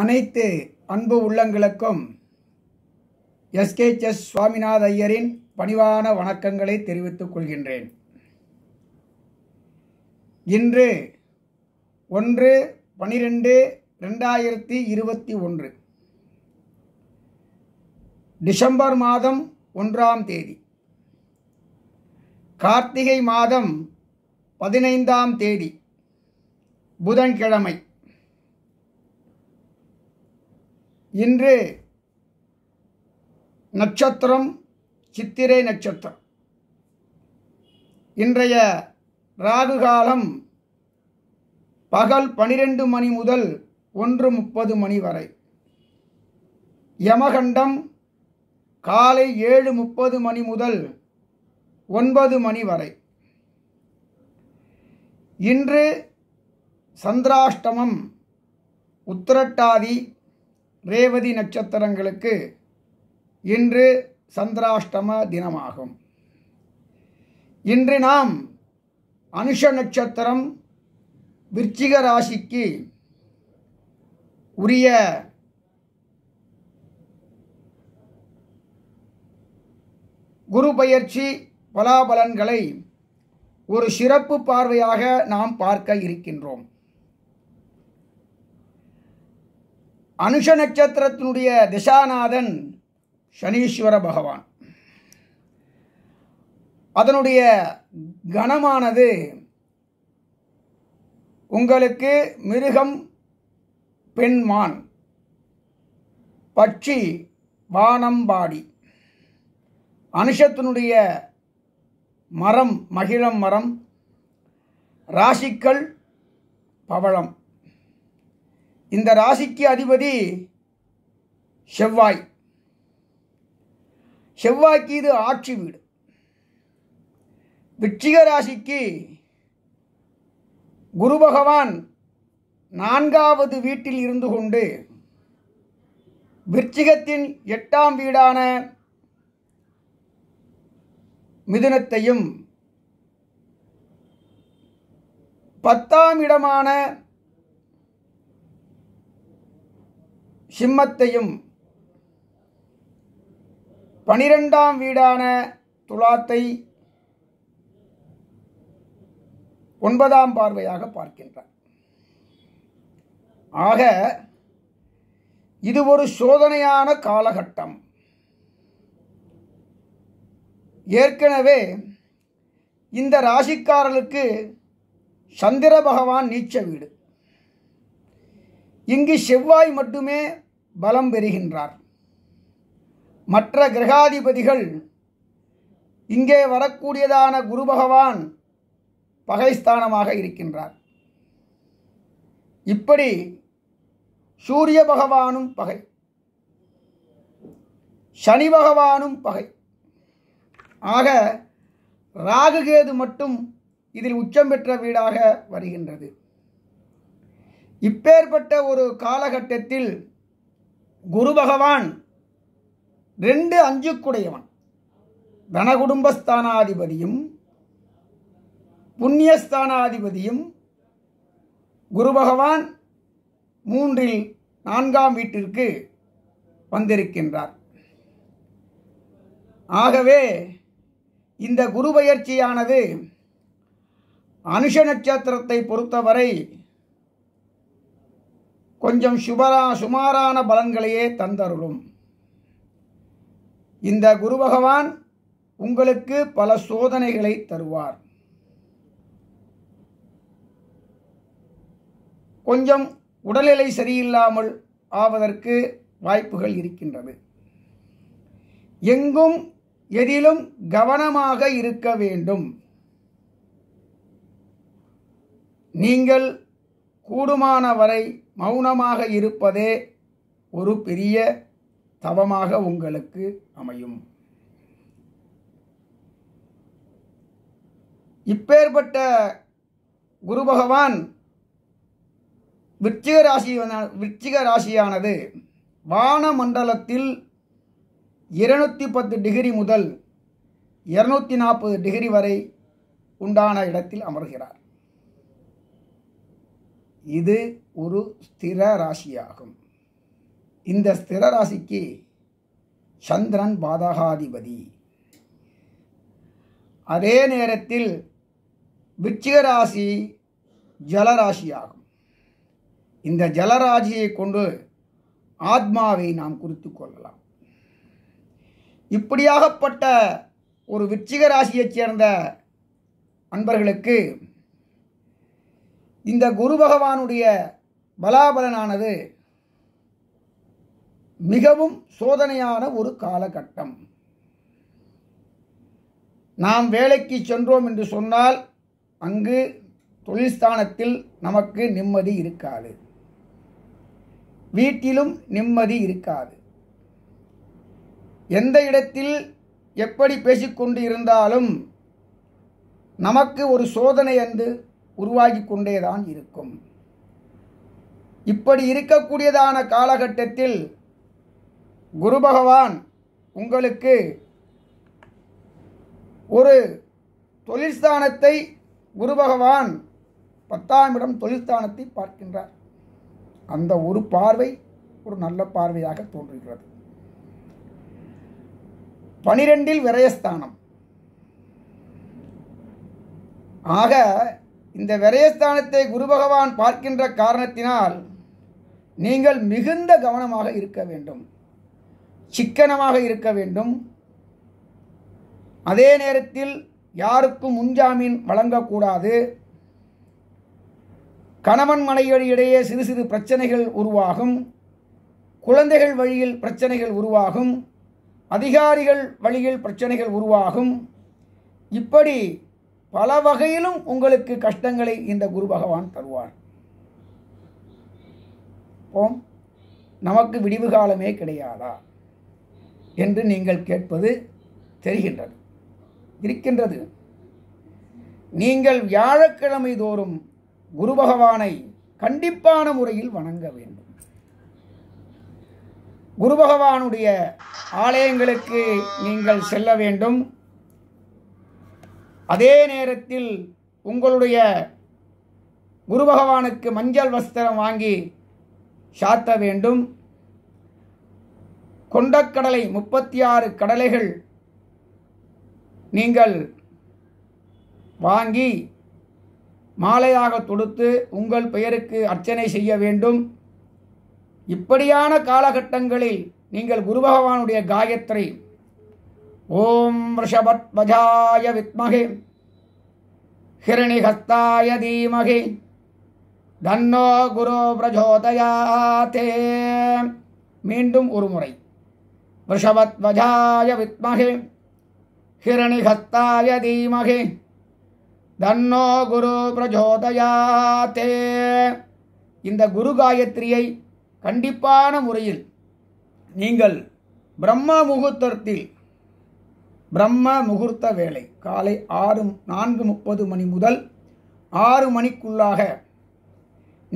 அனைத்து அன்பு உள்ளங்களுக்கும் எஸ்கே எஸ் சுவாமிநாத ஐயரின் பணிவான வணக்கங்களை தெரிவித்துக் கொள்கின்றேன் இன்று ஒன்று பனிரெண்டு ரெண்டாயிரத்தி இருபத்தி ஒன்று டிசம்பர் மாதம் ஒன்றாம் தேதி கார்த்திகை மாதம் பதினைந்தாம் தேதி புதன்கிழமை இன்று நட்சத்திரம் சித்திரை நட்சத்திரம் இன்றைய ராகுகாலம் பகல் பனிரெண்டு மணி முதல் ஒன்று முப்பது மணி வரை யமகண்டம் காலை ஏழு முப்பது மணி முதல் ஒன்பது மணி வரை இன்று சந்திராஷ்டமம் உத்திரட்டாதி ரேவதி நட்சத்திரங்களுக்கு இன்று சந்திராஷ்டம தினமாகும் இன்று நாம் அனுஷ நட்சத்திரம் விருச்சிக ராசிக்கு உரிய குரு பயிற்சி பலாபலன்களை ஒரு சிறப்பு பார்வையாக நாம் பார்க்க இருக்கின்றோம் அனுஷ நட்சத்திரத்தினுடைய திசாநாதன் சனீஸ்வர பகவான் அதனுடைய கணமானது உங்களுக்கு மிருகம் பெண்மான் பட்சி வானம்பாடி அனுஷத்தினுடைய மரம் மகிழம் மரம் ராசிக்கல் பவளம் இந்த ராசிக்கு அதிபதி செவ்வாய் செவ்வாய்க்கு இது ஆட்சி வீடு விச்சிக ராசிக்கு குரு பகவான் நான்காவது வீட்டில் இருந்து கொண்டு விச்சிகத்தின் எட்டாம் வீடான மிதுனத்தையும் பத்தாம் இடமான சிம்மத்தையும் பனிரெண்டாம் வீடான துலாத்தை ஒன்பதாம் பார்வையாக பார்க்கின்றார் ஆக இது ஒரு சோதனையான காலகட்டம் ஏற்கனவே இந்த ராசிக்காரர்களுக்கு சந்திர பகவான் நீச்ச வீடு இங்கு செவ்வாய் மட்டுமே பலம் பெறுகின்றார் மற்ற கிரகாதிபதிகள் இங்கே வரக்கூடியதான குரு பகவான் பகைஸ்தானமாக இருக்கின்றார் இப்படி சூரிய பகவானும் பகை சனி பகவானும் பகை ஆக ராகுகேது மட்டும் இதில் உச்சம் பெற்ற வீடாக வருகின்றது இப்பேற்பட்ட ஒரு காலகட்டத்தில் குரு பகவான் ரெண்டு அஞ்சுக்குடையவன் கனகுடும்பஸ்தானாதிபதியும் புண்ணியஸ்தானாதிபதியும் குரு பகவான் மூன்றில் நான்காம் வீட்டிற்கு வந்திருக்கின்றார் ஆகவே இந்த குரு பயிற்சியானது அனுஷ நட்சத்திரத்தை பொறுத்தவரை கொஞ்சம் சுபரா சுமாரான பலன்களையே தந்தருளும் இந்த குரு பகவான் உங்களுக்கு பல சோதனைகளை தருவார் கொஞ்சம் உடல்நிலை சரியில்லாமல் ஆவதற்கு வாய்ப்புகள் இருக்கின்றது எங்கும் எதிலும் கவனமாக இருக்க வேண்டும் நீங்கள் கூடுமான வரை மௌனமாக இருப்பதே ஒரு பெரிய தவமாக உங்களுக்கு அமையும் இப்பேற்பட்ட குரு பகவான் விருச்சிக ராசி விருச்சிக ராசியானது வானமண்டலத்தில் இருநூற்றி பத்து டிகிரி முதல் இருநூற்றி நாற்பது டிகிரி வரை உண்டான இடத்தில் அமர்கிறார் இது ஒரு ஸ்திர ராசியாகும் இந்த ஸ்திர ராசிக்கு சந்திரன் பாதகாதிபதி அதே நேரத்தில் விச்சிக ராசி ஜலராசியாகும் இந்த ஜலராசியை கொண்டு ஆத்மாவை நாம் குறித்து கொள்ளலாம் இப்படியாகப்பட்ட ஒரு விச்சிக ராசியைச் சேர்ந்த அன்பர்களுக்கு இந்த குரு பகவானுடைய பலாபலனானது மிகவும் சோதனையான ஒரு காலகட்டம் நாம் வேலைக்கு சென்றோம் என்று சொன்னால் அங்கு தொழில்ஸ்தானத்தில் நமக்கு நிம்மதி இருக்காது வீட்டிலும் நிம்மதி இருக்காது எந்த இடத்தில் எப்படி பேசிக்கொண்டு இருந்தாலும் நமக்கு ஒரு சோதனை என்று உருவாகி கொண்டேதான் இருக்கும் இப்படி இருக்கக்கூடியதான காலகட்டத்தில் குரு பகவான் உங்களுக்கு ஒரு தொழிற்ஸ்தானத்தை குரு பகவான் பத்தாம் இடம் தொழிற்ஸ்தானத்தை பார்க்கின்றார் அந்த ஒரு பார்வை ஒரு நல்ல பார்வையாக தோன்றுகிறது பனிரெண்டில் விரயஸ்தானம் ஆக இந்த விரயஸ்தானத்தை குரு பகவான் பார்க்கின்ற காரணத்தினால் நீங்கள் மிகுந்த கவனமாக இருக்க வேண்டும் சிக்கனமாக இருக்க வேண்டும் அதே நேரத்தில் யாருக்கும் முன்ஜாமீன் வழங்கக்கூடாது கணவன் இடையே சிறு சிறு பிரச்சனைகள் உருவாகும் குழந்தைகள் வழியில் பிரச்சனைகள் உருவாகும் அதிகாரிகள் வழியில் பிரச்சனைகள் உருவாகும் இப்படி பல வகையிலும் உங்களுக்கு கஷ்டங்களை இந்த குரு பகவான் தருவார் இருப்போம் நமக்கு விடிவு காலமே கிடையாதா என்று நீங்கள் கேட்பது தெரிகின்றது இருக்கின்றது நீங்கள் வியாழக்கிழமை தோறும் குரு பகவானை கண்டிப்பான முறையில் வணங்க வேண்டும் குரு பகவானுடைய ஆலயங்களுக்கு நீங்கள் செல்ல வேண்டும் அதே நேரத்தில் உங்களுடைய குரு பகவானுக்கு மஞ்சள் வஸ்திரம் வாங்கி சாத்த வேண்டும் கொண்டக்கடலை முப்பத்தி ஆறு கடலைகள் நீங்கள் வாங்கி மாலையாக தொடுத்து உங்கள் பெயருக்கு அர்ச்சனை செய்ய வேண்டும் இப்படியான காலகட்டங்களில் நீங்கள் குரு பகவானுடைய காயத்ரி ஓம் ரிஷபத்வஜாய வித்மகே ஹிரணிஹஸ்தாய தீமகே தன்னோ குரு பிரஜோதயாத்தே மீண்டும் ஒரு முறை ரிஷபத்வஜாய வித்மகி ஹிரணிஹத்தாய தீமகி தன்னோ குரு பிரஜோதயாத்தே இந்த குரு காயத்ரியை கண்டிப்பான முறையில் நீங்கள் பிரம்ம முகூர்த்தத்தில் பிரம்ம முகூர்த்த வேலை காலை ஆறு நான்கு முப்பது மணி முதல் ஆறு மணிக்குள்ளாக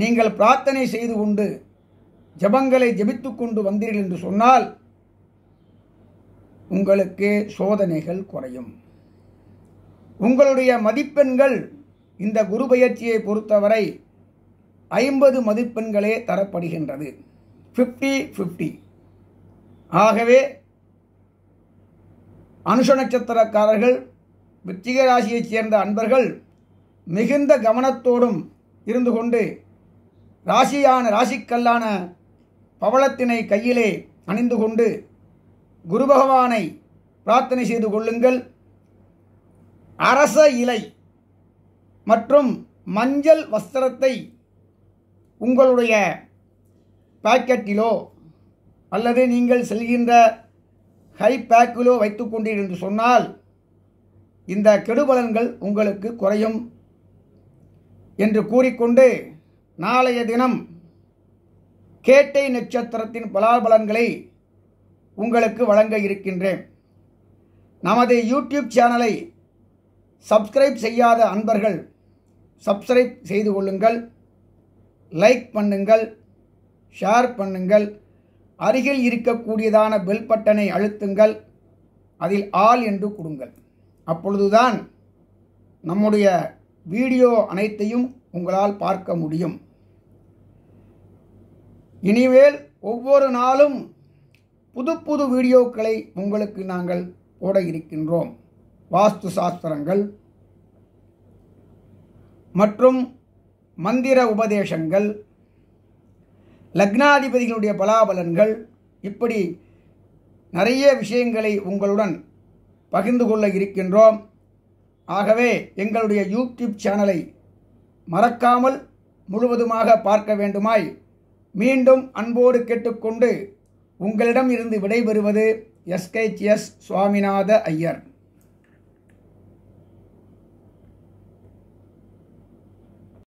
நீங்கள் பிரார்த்தனை செய்து கொண்டு ஜபங்களை ஜபித்து கொண்டு வந்தீர்கள் என்று சொன்னால் உங்களுக்கு சோதனைகள் குறையும் உங்களுடைய மதிப்பெண்கள் இந்த குரு பயிற்சியை பொறுத்தவரை ஐம்பது மதிப்பெண்களே தரப்படுகின்றது ஃபிஃப்டி ஃபிஃப்டி ஆகவே அனுஷ நட்சத்திரக்காரர்கள் விச்சிக ராசியைச் சேர்ந்த அன்பர்கள் மிகுந்த கவனத்தோடும் இருந்து கொண்டு ராசியான ராசிக்கல்லான பவளத்தினை கையிலே அணிந்து கொண்டு குரு பகவானை பிரார்த்தனை செய்து கொள்ளுங்கள் அரச இலை மற்றும் மஞ்சள் வஸ்திரத்தை உங்களுடைய பாக்கெட்டிலோ அல்லது நீங்கள் செல்கின்ற ஹை பேக்கிலோ வைத்து கொண்டீர்கள் என்று சொன்னால் இந்த கெடுபலன்கள் உங்களுக்கு குறையும் என்று கூறிக்கொண்டு நாளைய தினம் கேட்டை நட்சத்திரத்தின் பலாபலன்களை உங்களுக்கு வழங்க இருக்கின்றேன் நமது யூடியூப் சேனலை சப்ஸ்கிரைப் செய்யாத அன்பர்கள் சப்ஸ்கிரைப் செய்து கொள்ளுங்கள் லைக் பண்ணுங்கள் ஷேர் பண்ணுங்கள் அருகில் இருக்கக்கூடியதான பெல் பட்டனை அழுத்துங்கள் அதில் ஆல் என்று கொடுங்கள் அப்பொழுதுதான் நம்முடைய வீடியோ அனைத்தையும் உங்களால் பார்க்க முடியும் இனிமேல் ஒவ்வொரு நாளும் புது புது வீடியோக்களை உங்களுக்கு நாங்கள் போட இருக்கின்றோம் வாஸ்து சாஸ்திரங்கள் மற்றும் மந்திர உபதேசங்கள் லக்னாதிபதிகளுடைய பலாபலன்கள் இப்படி நிறைய விஷயங்களை உங்களுடன் பகிர்ந்து கொள்ள இருக்கின்றோம் ஆகவே எங்களுடைய யூடியூப் சேனலை மறக்காமல் முழுவதுமாக பார்க்க வேண்டுமாய் மீண்டும் அன்போடு கேட்டுக்கொண்டு உங்களிடம் இருந்து விடைபெறுவது எஸ்கைச் எஸ் சுவாமிநாத ஐயர்